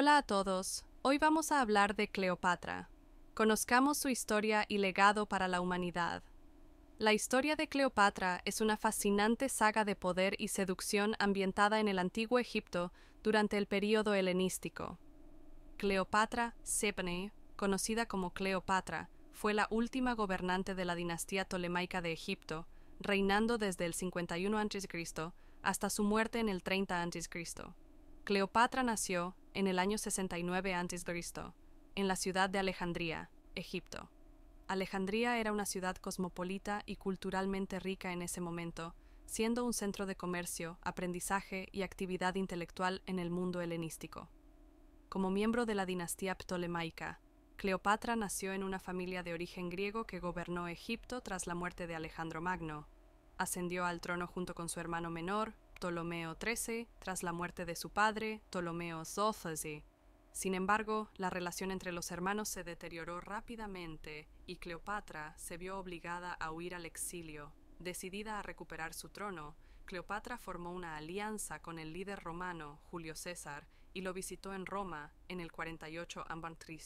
Hola a todos, hoy vamos a hablar de Cleopatra. Conozcamos su historia y legado para la humanidad. La historia de Cleopatra es una fascinante saga de poder y seducción ambientada en el antiguo Egipto durante el período helenístico. Cleopatra Sepne, conocida como Cleopatra, fue la última gobernante de la dinastía tolemaica de Egipto, reinando desde el 51 a.C. hasta su muerte en el 30 a.C. Cleopatra nació en el año 69 a.C., en la ciudad de Alejandría, Egipto. Alejandría era una ciudad cosmopolita y culturalmente rica en ese momento, siendo un centro de comercio, aprendizaje y actividad intelectual en el mundo helenístico. Como miembro de la dinastía ptolemaica, Cleopatra nació en una familia de origen griego que gobernó Egipto tras la muerte de Alejandro Magno. Ascendió al trono junto con su hermano menor, Ptolomeo XIII, tras la muerte de su padre, Ptolomeo XII. Sin embargo, la relación entre los hermanos se deterioró rápidamente y Cleopatra se vio obligada a huir al exilio. Decidida a recuperar su trono, Cleopatra formó una alianza con el líder romano Julio César y lo visitó en Roma en el 48 a.C.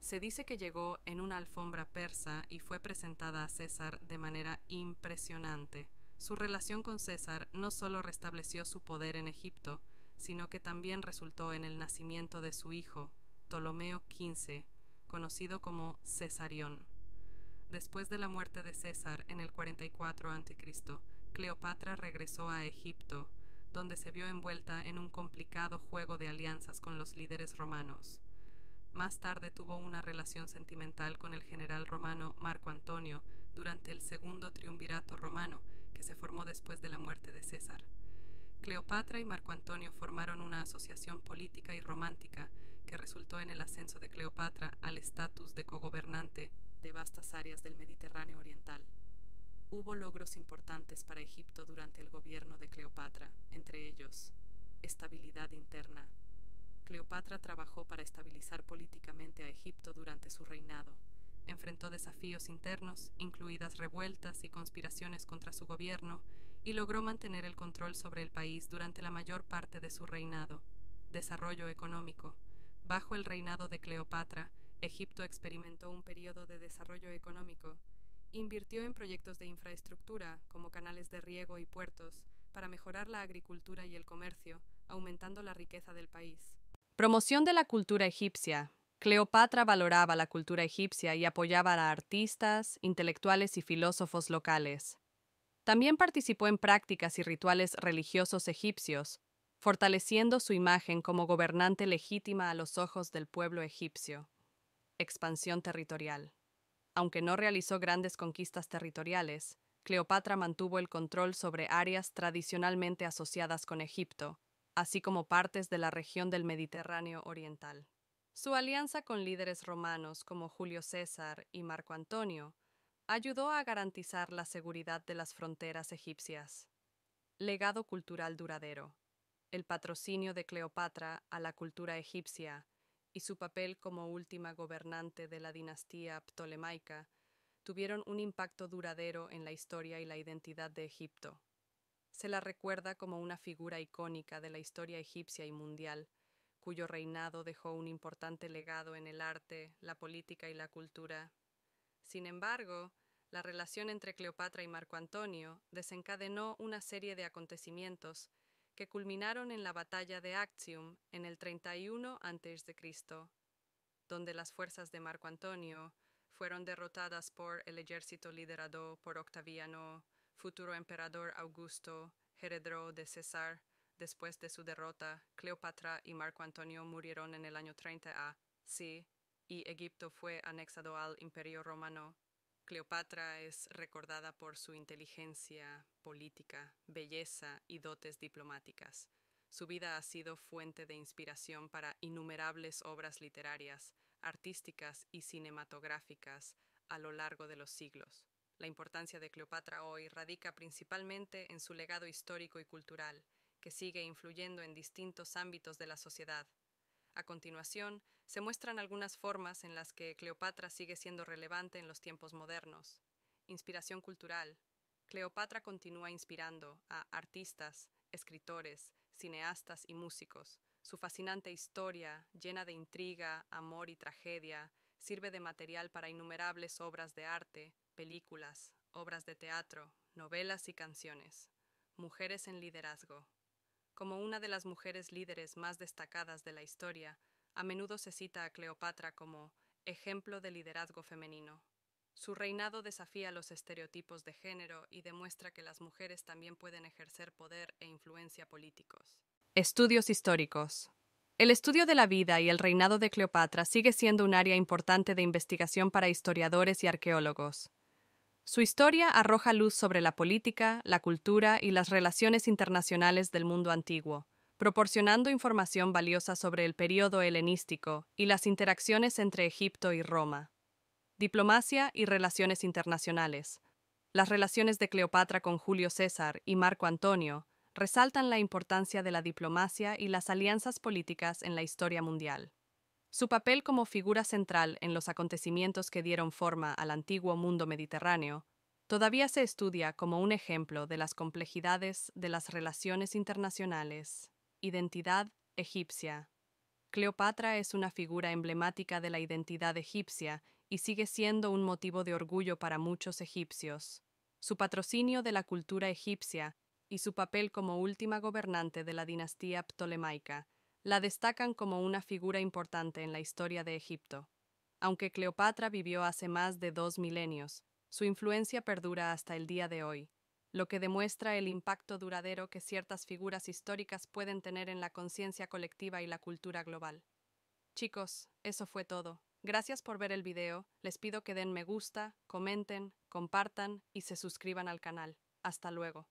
Se dice que llegó en una alfombra persa y fue presentada a César de manera impresionante. Su relación con César no solo restableció su poder en Egipto, sino que también resultó en el nacimiento de su hijo, Ptolomeo XV, conocido como Cesarión. Después de la muerte de César en el 44 a.C., Cleopatra regresó a Egipto, donde se vio envuelta en un complicado juego de alianzas con los líderes romanos. Más tarde tuvo una relación sentimental con el general romano Marco Antonio durante el segundo triunvirato romano, se formó después de la muerte de César. Cleopatra y Marco Antonio formaron una asociación política y romántica que resultó en el ascenso de Cleopatra al estatus de cogobernante de vastas áreas del Mediterráneo Oriental. Hubo logros importantes para Egipto durante el gobierno de Cleopatra, entre ellos estabilidad interna. Cleopatra trabajó para estabilizar políticamente a Egipto durante su reinado, enfrentó desafíos internos, incluidas revueltas y conspiraciones contra su gobierno, y logró mantener el control sobre el país durante la mayor parte de su reinado. Desarrollo económico. Bajo el reinado de Cleopatra, Egipto experimentó un periodo de desarrollo económico. Invirtió en proyectos de infraestructura, como canales de riego y puertos, para mejorar la agricultura y el comercio, aumentando la riqueza del país. Promoción de la cultura egipcia. Cleopatra valoraba la cultura egipcia y apoyaba a artistas, intelectuales y filósofos locales. También participó en prácticas y rituales religiosos egipcios, fortaleciendo su imagen como gobernante legítima a los ojos del pueblo egipcio. Expansión territorial. Aunque no realizó grandes conquistas territoriales, Cleopatra mantuvo el control sobre áreas tradicionalmente asociadas con Egipto, así como partes de la región del Mediterráneo Oriental. Su alianza con líderes romanos como Julio César y Marco Antonio ayudó a garantizar la seguridad de las fronteras egipcias. Legado cultural duradero. El patrocinio de Cleopatra a la cultura egipcia y su papel como última gobernante de la dinastía ptolemaica tuvieron un impacto duradero en la historia y la identidad de Egipto. Se la recuerda como una figura icónica de la historia egipcia y mundial, cuyo reinado dejó un importante legado en el arte, la política y la cultura. Sin embargo, la relación entre Cleopatra y Marco Antonio desencadenó una serie de acontecimientos que culminaron en la batalla de Actium en el 31 a.C., donde las fuerzas de Marco Antonio fueron derrotadas por el ejército liderado por Octaviano, futuro emperador Augusto, heredero de César, Después de su derrota, Cleopatra y Marco Antonio murieron en el año 30 a. sí, y Egipto fue anexado al Imperio Romano. Cleopatra es recordada por su inteligencia política, belleza y dotes diplomáticas. Su vida ha sido fuente de inspiración para innumerables obras literarias, artísticas y cinematográficas a lo largo de los siglos. La importancia de Cleopatra hoy radica principalmente en su legado histórico y cultural, que sigue influyendo en distintos ámbitos de la sociedad. A continuación, se muestran algunas formas en las que Cleopatra sigue siendo relevante en los tiempos modernos. Inspiración cultural. Cleopatra continúa inspirando a artistas, escritores, cineastas y músicos. Su fascinante historia, llena de intriga, amor y tragedia, sirve de material para innumerables obras de arte, películas, obras de teatro, novelas y canciones. Mujeres en liderazgo. Como una de las mujeres líderes más destacadas de la historia, a menudo se cita a Cleopatra como ejemplo de liderazgo femenino. Su reinado desafía los estereotipos de género y demuestra que las mujeres también pueden ejercer poder e influencia políticos. Estudios históricos. El estudio de la vida y el reinado de Cleopatra sigue siendo un área importante de investigación para historiadores y arqueólogos. Su historia arroja luz sobre la política, la cultura y las relaciones internacionales del mundo antiguo, proporcionando información valiosa sobre el período helenístico y las interacciones entre Egipto y Roma. Diplomacia y relaciones internacionales. Las relaciones de Cleopatra con Julio César y Marco Antonio resaltan la importancia de la diplomacia y las alianzas políticas en la historia mundial. Su papel como figura central en los acontecimientos que dieron forma al antiguo mundo mediterráneo todavía se estudia como un ejemplo de las complejidades de las relaciones internacionales. Identidad egipcia. Cleopatra es una figura emblemática de la identidad egipcia y sigue siendo un motivo de orgullo para muchos egipcios. Su patrocinio de la cultura egipcia y su papel como última gobernante de la dinastía ptolemaica la destacan como una figura importante en la historia de Egipto. Aunque Cleopatra vivió hace más de dos milenios, su influencia perdura hasta el día de hoy, lo que demuestra el impacto duradero que ciertas figuras históricas pueden tener en la conciencia colectiva y la cultura global. Chicos, eso fue todo. Gracias por ver el video, les pido que den me gusta, comenten, compartan y se suscriban al canal. Hasta luego.